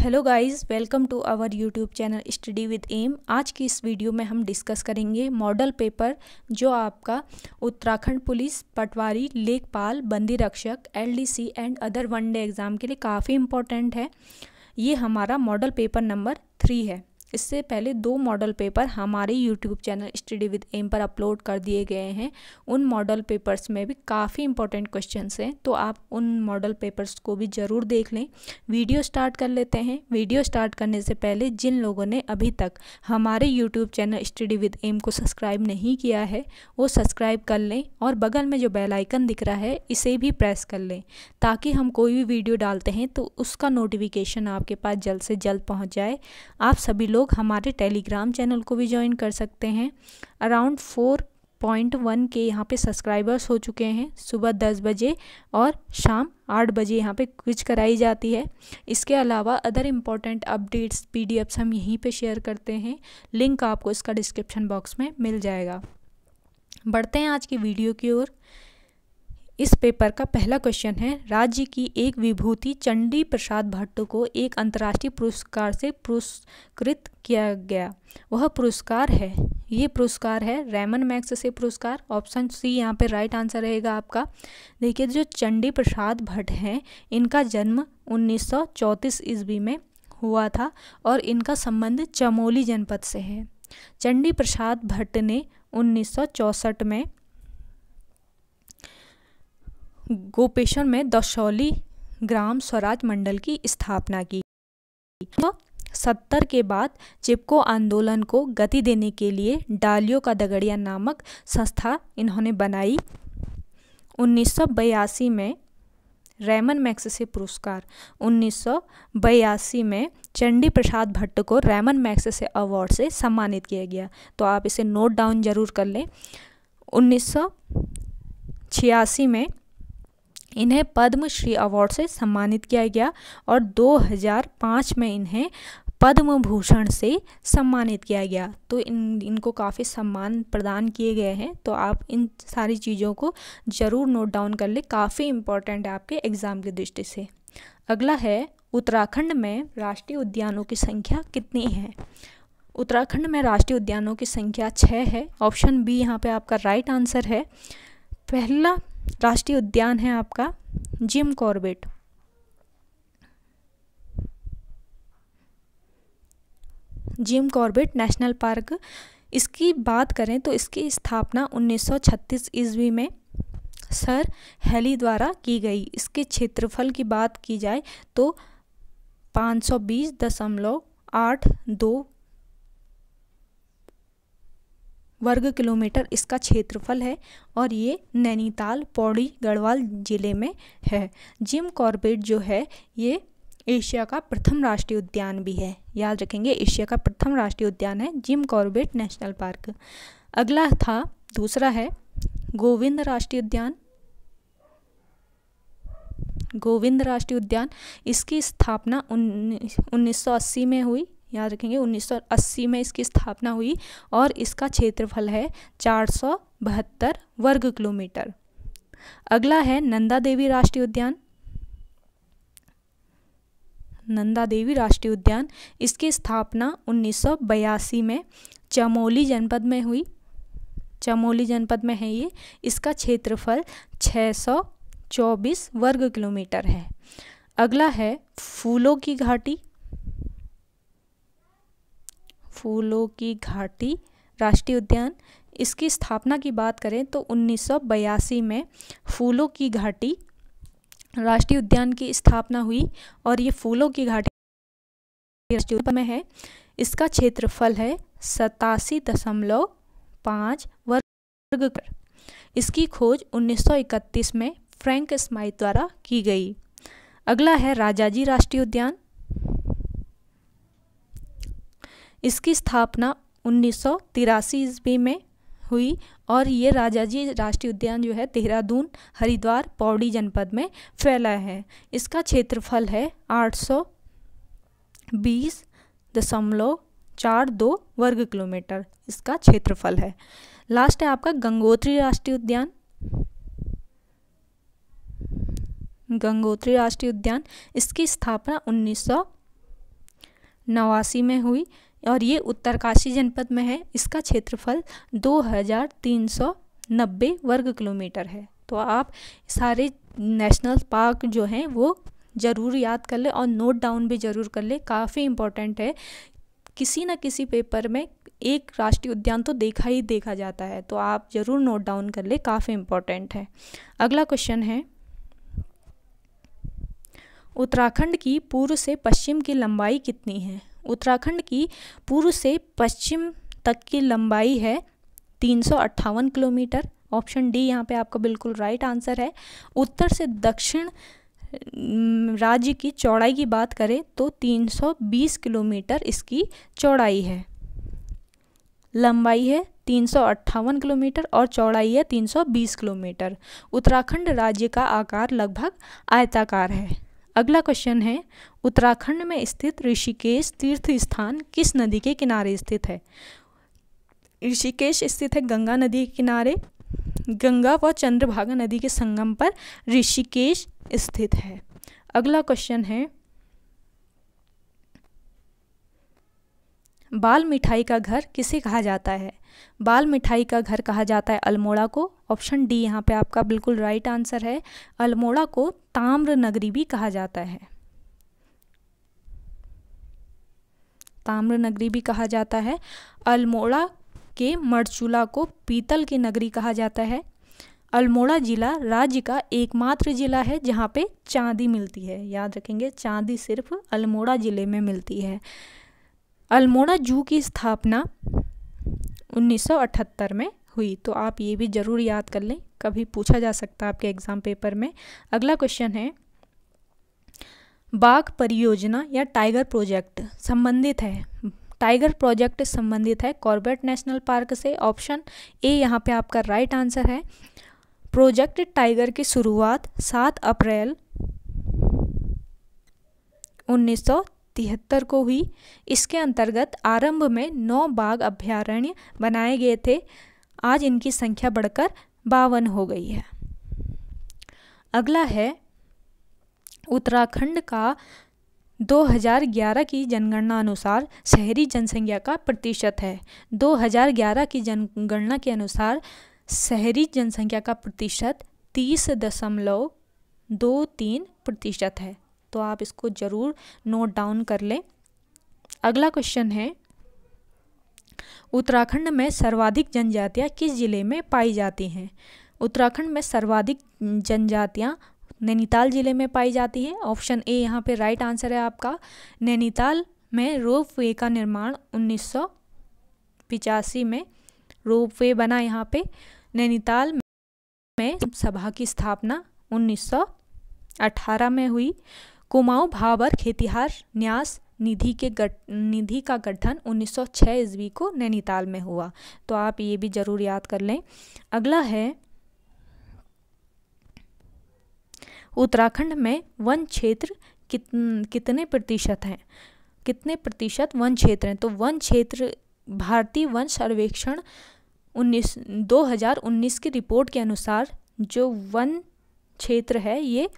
hello guys welcome to our YouTube channel study with M आज की इस video में हम डिस्कस करेंगे मॉडल पेपर जो आपका Uttarakhand police Patwari lekhpal Bandi Rakshak LDC and other one day exam के लिए काफ़ी इम्पोर्टेंट है ये हमारा मॉडल पेपर नंबर थ्री है इससे पहले दो मॉडल पेपर हमारे YouTube channel study with M पर अपलोड कर दिए गए हैं उन मॉडल पेपर्स में भी काफ़ी इंपॉर्टेंट क्वेश्चन हैं तो आप उन मॉडल पेपर्स को भी ज़रूर देख लें वीडियो स्टार्ट कर लेते हैं वीडियो स्टार्ट करने से पहले जिन लोगों ने अभी तक हमारे YouTube channel study with M को सब्सक्राइब नहीं किया है वो सब्सक्राइब कर लें और बगल में जो बेलाइकन दिख रहा है इसे भी प्रेस कर लें ताकि हम कोई भी वीडियो डालते हैं तो उसका नोटिफिकेशन आपके पास जल्द से जल्द पहुँच जाए आप सभी लोग लोग हमारे टेलीग्राम चैनल को भी ज्वाइन कर सकते हैं अराउंड फोर पॉइंट वन के यहाँ पे सब्सक्राइबर्स हो चुके हैं सुबह दस बजे और शाम आठ बजे यहाँ पे क्विज कराई जाती है इसके अलावा अदर इम्पॉर्टेंट अपडेट्स पीडीएफ्स हम यहीं पे शेयर करते हैं लिंक आपको इसका डिस्क्रिप्शन बॉक्स में मिल जाएगा बढ़ते हैं आज की वीडियो की ओर इस पेपर का पहला क्वेश्चन है राज्य की एक विभूति चंडी प्रसाद भट्ट को एक अंतर्राष्ट्रीय पुरस्कार से पुरस्कृत किया गया वह पुरस्कार है ये पुरस्कार है रेमन मैक्स से पुरस्कार ऑप्शन सी यहाँ पे राइट आंसर रहेगा आपका देखिए जो चंडी प्रसाद भट्ट हैं इनका जन्म 1934 ईस्वी में हुआ था और इनका संबंध चमोली जनपद से है चंडी प्रसाद भट्ट ने उन्नीस में गोपेश्वर में दशौली ग्राम स्वराज मंडल की स्थापना की सत्तर के बाद चिपको आंदोलन को गति देने के लिए डालियो का दगड़िया नामक संस्था इन्होंने बनाई 1982 में रैमन मैक्सेसे पुरस्कार 1982 में चंडी प्रसाद भट्ट को रैमन मैक्सेसे अवार्ड से सम्मानित किया गया तो आप इसे नोट डाउन जरूर कर लें उन्नीस में इन्हें पद्मश्री अवार्ड से सम्मानित किया गया और 2005 में इन्हें पद्म भूषण से सम्मानित किया गया तो इन इनको काफ़ी सम्मान प्रदान किए गए हैं तो आप इन सारी चीज़ों को ज़रूर नोट डाउन कर लें काफ़ी इम्पोर्टेंट है आपके एग्ज़ाम की दृष्टि से अगला है उत्तराखंड में राष्ट्रीय उद्यानों की संख्या कितनी है उत्तराखंड में राष्ट्रीय उद्यानों की संख्या छः है ऑप्शन बी यहाँ पे आपका राइट आंसर है पहला राष्ट्रीय उद्यान है आपका Jim Corbett Jim Corbett national park इसकी बात करें तो इसकी स्थापना 1936 ईस्वी में सर हेली द्वारा की गई इसके क्षेत्रफल की बात की जाए तो पाँच सौ बीस दशमलव आठ दो वर्ग किलोमीटर इसका क्षेत्रफल है और ये नैनीताल पौड़ी गढ़वाल जिले में है जिम कॉर्बेट जो है ये एशिया का प्रथम राष्ट्रीय उद्यान भी है याद रखेंगे एशिया का प्रथम राष्ट्रीय उद्यान है जिम कॉर्बेट नेशनल पार्क अगला था दूसरा है गोविंद राष्ट्रीय उद्यान गोविंद राष्ट्रीय उद्यान इसकी स्थापना उन्नीस में हुई याद रखेंगे 1980 में इसकी स्थापना हुई और इसका क्षेत्रफल है चार वर्ग किलोमीटर अगला है नंदा देवी राष्ट्रीय उद्यान नंदा देवी राष्ट्रीय उद्यान इसकी स्थापना 1982 में चमोली जनपद में हुई चमोली जनपद में है ये इसका क्षेत्रफल 624 वर्ग किलोमीटर है अगला है फूलों की घाटी फूलों की घाटी राष्ट्रीय उद्यान इसकी स्थापना की बात करें तो 1982 में फूलों की घाटी राष्ट्रीय उद्यान की स्थापना हुई और ये फूलों की घाटी राष्ट्रीय में है इसका क्षेत्रफल है सतासी दशमलव पाँच वर्ग इसकी खोज 1931 में फ्रैंक स्माइथ द्वारा की गई अगला है राजाजी राष्ट्रीय उद्यान इसकी स्थापना उन्नीस सौ ईस्वी में हुई और ये राजाजी राष्ट्रीय उद्यान जो है देहरादून हरिद्वार पौड़ी जनपद में फैला है इसका क्षेत्रफल है आठ सौ बीस दशमलव चार दो वर्ग किलोमीटर इसका क्षेत्रफल है लास्ट है आपका गंगोत्री राष्ट्रीय उद्यान गंगोत्री राष्ट्रीय उद्यान इसकी स्थापना उन्नीस नवासी में हुई और ये उत्तरकाशी जनपद में है इसका क्षेत्रफल 2390 वर्ग किलोमीटर है तो आप सारे नेशनल पार्क जो हैं वो ज़रूर याद कर लें और नोट डाउन भी ज़रूर कर लें काफ़ी इम्पोर्टेंट है किसी न किसी पेपर में एक राष्ट्रीय उद्यान तो देखा ही देखा जाता है तो आप ज़रूर नोट डाउन कर लें काफ़ी इम्पोर्टेंट है अगला क्वेश्चन है उत्तराखंड की पूर्व से पश्चिम की लंबाई कितनी है उत्तराखंड की पूर्व से पश्चिम तक की लंबाई है तीन किलोमीटर ऑप्शन डी यहाँ पे आपका बिल्कुल राइट आंसर है उत्तर से दक्षिण राज्य की चौड़ाई की बात करें तो 320 किलोमीटर इसकी चौड़ाई है लंबाई है तीन किलोमीटर और चौड़ाई है 320 किलोमीटर उत्तराखंड राज्य का आकार लगभग आयताकार है अगला क्वेश्चन है उत्तराखंड में स्थित ऋषिकेश तीर्थ स्थान किस नदी के किनारे स्थित है ऋषिकेश स्थित है गंगा नदी के किनारे गंगा व चंद्रभागा नदी के संगम पर ऋषिकेश स्थित है अगला क्वेश्चन है बाल मिठाई का घर किसे कहा जाता है बाल मिठाई का घर कहा जाता है अल्मोड़ा को ऑप्शन डी यहाँ पे आपका बिल्कुल राइट आंसर है अल्मोड़ा को ताम्र नगरी भी कहा जाता है ताम्र नगरी भी कहा जाता है अल्मोड़ा के मरचूला को पीतल की नगरी कहा जाता है अल्मोड़ा ज़िला राज्य का एकमात्र ज़िला है जहाँ पे चांदी मिलती है याद रखेंगे चांदी सिर्फ अल्मोड़ा ज़िले में मिलती है अल्मोड़ा जू की स्थापना 1978 में हुई तो आप ये भी ज़रूर याद कर लें कभी पूछा जा सकता है आपके एग्ज़ाम पेपर में अगला क्वेश्चन है बाघ परियोजना या टाइगर प्रोजेक्ट संबंधित है टाइगर प्रोजेक्ट संबंधित है कॉर्बेट नेशनल पार्क से ऑप्शन ए यहाँ पे आपका राइट आंसर है प्रोजेक्ट टाइगर की शुरुआत 7 अप्रैल उन्नीस तिहत्तर को हुई इसके अंतर्गत आरंभ में नौ बाघ अभ्यारण्य बनाए गए थे आज इनकी संख्या बढ़कर बावन हो गई है अगला है उत्तराखंड का 2011 की जनगणना अनुसार शहरी जनसंख्या का प्रतिशत है 2011 की जनगणना के अनुसार शहरी जनसंख्या का प्रतिशत तीस दशमलव दो तीन प्रतिशत है तो आप इसको ज़रूर नोट डाउन कर लें अगला क्वेश्चन है उत्तराखंड में सर्वाधिक जनजातियाँ किस ज़िले में पाई जाती हैं उत्तराखंड में सर्वाधिक जनजातियाँ नैनीताल ज़िले में पाई जाती हैं ऑप्शन ए यहाँ पे राइट आंसर है आपका नैनीताल में रोप वे का निर्माण उन्नीस में रोप वे बना यहाँ पे नैनीताल में सभा की स्थापना 1918 में हुई कुमाऊं भावर खेतिहार न्यास निधि के गठ निधि का गठन 1906 ईस्वी को नैनीताल में हुआ तो आप ये भी ज़रूर याद कर लें अगला है उत्तराखंड में वन क्षेत्र कित कितने प्रतिशत हैं कितने प्रतिशत वन क्षेत्र हैं तो वन क्षेत्र भारतीय वन सर्वेक्षण हजार उन्नीस की रिपोर्ट के अनुसार जो वन क्षेत्र है ये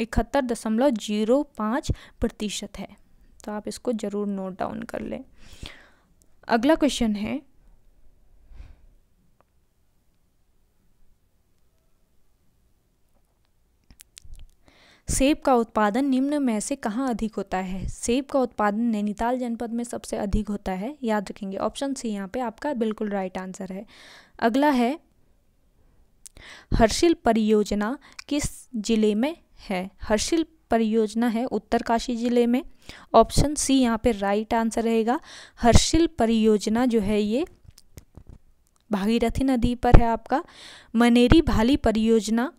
इकहत्तर दशमलव जीरो पाँच प्रतिशत है तो आप इसको ज़रूर नोट डाउन कर लें अगला क्वेश्चन है सेब का उत्पादन निम्न में से कहाँ अधिक होता है सेब का उत्पादन नैनीताल जनपद में सबसे अधिक होता है याद रखेंगे ऑप्शन सी यहाँ पे आपका बिल्कुल राइट आंसर है अगला है हर्षिल परियोजना किस जिले में है हर्षिल परियोजना है उत्तरकाशी जिले में ऑप्शन सी यहाँ पे राइट आंसर रहेगा हर्षिल परियोजना जो है ये भागीरथी नदी पर है आपका मनेरी भाली परियोजना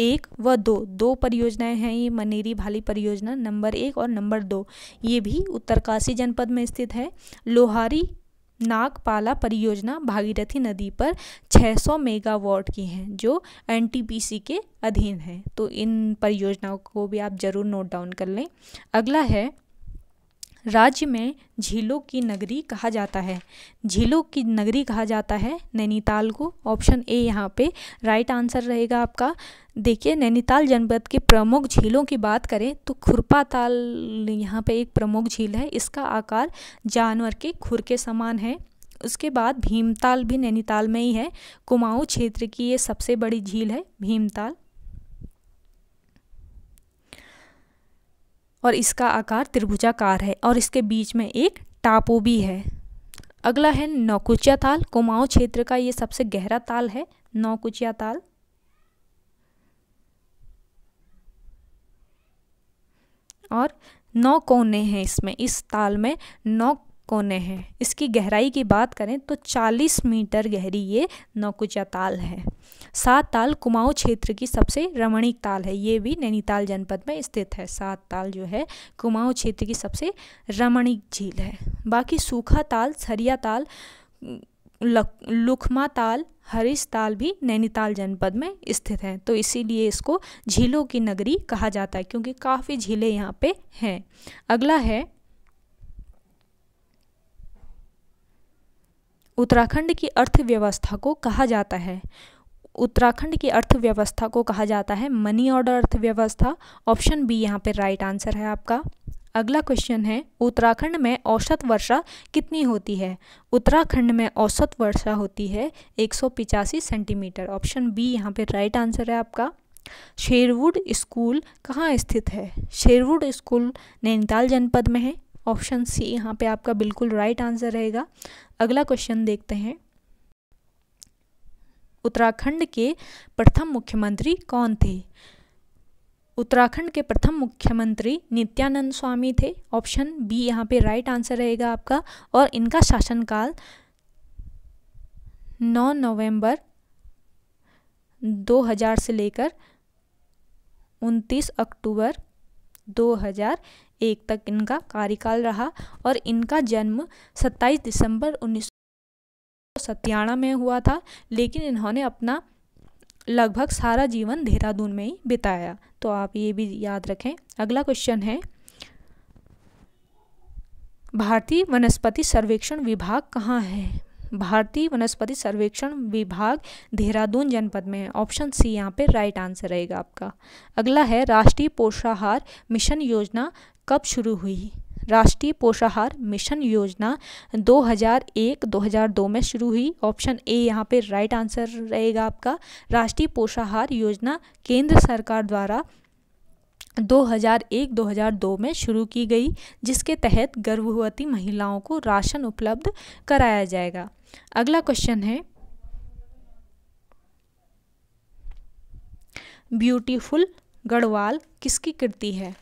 एक व दो दो परियोजनाएं हैं ये मनेरी भाली परियोजना नंबर एक और नंबर दो ये भी उत्तरकाशी जनपद में स्थित है लोहारी नागपाला परियोजना भागीरथी नदी पर 600 मेगावाट की हैं जो एनटीपीसी के अधीन है तो इन परियोजनाओं को भी आप ज़रूर नोट डाउन कर लें अगला है राज्य में झीलों की नगरी कहा जाता है झीलों की नगरी कहा जाता है नैनीताल को ऑप्शन ए यहाँ पे राइट आंसर रहेगा आपका देखिए नैनीताल जनपद की प्रमुख झीलों की बात करें तो खुरपा ताल यहाँ पे एक प्रमुख झील है इसका आकार जानवर के खुर के समान है उसके बाद भीमताल भी नैनीताल में ही है कुमाऊँ क्षेत्र की ये सबसे बड़ी झील है भीमताल और इसका आकार त्रिभुजाकार है और इसके बीच में एक टापू भी है अगला है नौकुचिया ताल कुमाऊँ क्षेत्र का ये सबसे गहरा ताल है नौकुचिया ताल और नौ कोने हैं इसमें इस ताल में नौ कोने हैं इसकी गहराई की बात करें तो 40 मीटर गहरी ये नौकुचा ताल है सात ताल कुमाऊं क्षेत्र की सबसे रमणीक ताल है ये भी नैनीताल जनपद में स्थित है सात ताल जो है कुमाऊं क्षेत्र की सबसे रमणीक झील है बाकी सूखा ताल सरिया ताल लुखमा ताल हरीश ताल भी नैनीताल जनपद में स्थित हैं तो इसीलिए इसको झीलों की नगरी कहा जाता है क्योंकि काफ़ी झीलें यहाँ पे हैं अगला है उत्तराखंड की अर्थव्यवस्था को कहा जाता है उत्तराखंड की अर्थव्यवस्था को कहा जाता है मनी ऑर्डर अर्थव्यवस्था ऑप्शन बी यहाँ पे राइट आंसर है आपका अगला क्वेश्चन है उत्तराखंड में औसत वर्षा कितनी होती है उत्तराखंड में औसत वर्षा होती है एक सेंटीमीटर ऑप्शन बी यहाँ पे राइट आंसर है आपका शेरवुड स्कूल कहाँ स्थित है शेरवुड स्कूल नैनीताल जनपद में है ऑप्शन सी यहाँ पे आपका बिल्कुल राइट आंसर रहेगा अगला क्वेश्चन देखते हैं उत्तराखंड के प्रथम मुख्यमंत्री कौन थे उत्तराखंड के प्रथम मुख्यमंत्री नित्यानंद स्वामी थे ऑप्शन बी यहाँ पे राइट आंसर रहेगा आपका और इनका शासनकाल 9 नवंबर 2000 से लेकर 29 अक्टूबर एक तक इनका कार्यकाल रहा और इनका जन्म 27 दिसंबर उन्नीस सत्याना में हुआ था लेकिन इन्होंने अपना लगभग सारा जीवन देहरादून में ही बिताया तो आप ये भी याद रखें अगला क्वेश्चन है भारतीय वनस्पति सर्वेक्षण विभाग कहाँ है भारतीय वनस्पति सर्वेक्षण विभाग देहरादून जनपद में है ऑप्शन सी यहाँ पे राइट आंसर रहेगा आपका अगला है राष्ट्रीय पोषाहार मिशन योजना कब शुरू हुई राष्ट्रीय पोषाहार मिशन योजना 2001-2002 में शुरू हुई ऑप्शन ए यहाँ पे राइट आंसर रहेगा आपका राष्ट्रीय पोषाहार योजना केंद्र सरकार द्वारा 2001-2002 में शुरू की गई जिसके तहत गर्भवती महिलाओं को राशन उपलब्ध कराया जाएगा अगला क्वेश्चन है ब्यूटीफुल गढ़वाल किसकी कृति है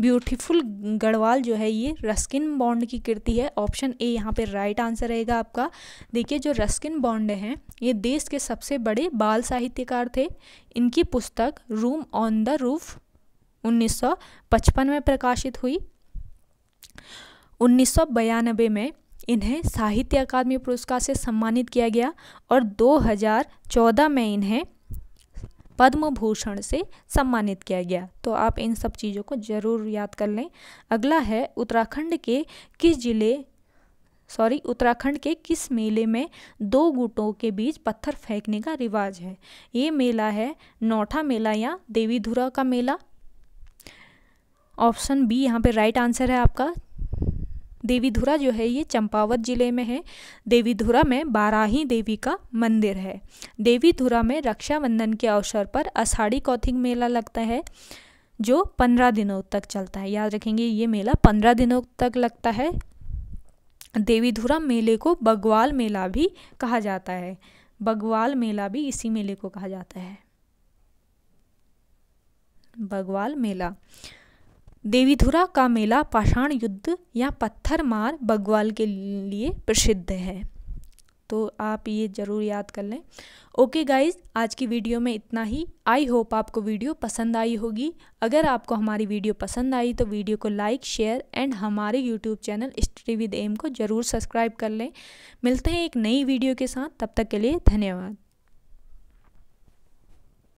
ब्यूटीफुल गढ़वाल जो है ये रस्किन बॉन्ड की कृति है ऑप्शन ए यहाँ पे राइट आंसर रहेगा आपका देखिए जो रस्किन बॉन्ड हैं ये देश के सबसे बड़े बाल साहित्यकार थे इनकी पुस्तक रूम ऑन द रूफ 1955 में प्रकाशित हुई उन्नीस में इन्हें साहित्य अकादमी पुरस्कार से सम्मानित किया गया और 2014 में इन्हें पद्म भूषण से सम्मानित किया गया तो आप इन सब चीज़ों को ज़रूर याद कर लें अगला है उत्तराखंड के किस जिले सॉरी उत्तराखंड के किस मेले में दो गुटों के बीच पत्थर फेंकने का रिवाज है ये मेला है नौठा मेला या देवीधुरा का मेला ऑप्शन बी यहाँ पे राइट आंसर है आपका देवीधुरा जो है ये चंपावत ज़िले में है देवीधुरा में बाराही देवी का मंदिर है देवीधुरा में रक्षाबंधन के अवसर पर अषाढ़ी कौथिक मेला लगता है जो पंद्रह दिनों तक चलता है याद रखेंगे ये मेला पंद्रह दिनों तक लगता है देवीधुरा मेले को बगवाल मेला भी कहा जाता है बगवाल मेला भी इसी मेले को कहा जाता है बगवाल मेला देवीधुरा का मेला पाषाण युद्ध या पत्थर मार बगवाल के लिए प्रसिद्ध है तो आप ये ज़रूर याद कर लें ओके गाइज आज की वीडियो में इतना ही आई होप आपको वीडियो पसंद आई होगी अगर आपको हमारी वीडियो पसंद आई तो वीडियो को लाइक शेयर एंड हमारे YouTube channel study with M को ज़रूर सब्सक्राइब कर लें मिलते हैं एक नई वीडियो के साथ तब तक के लिए धन्यवाद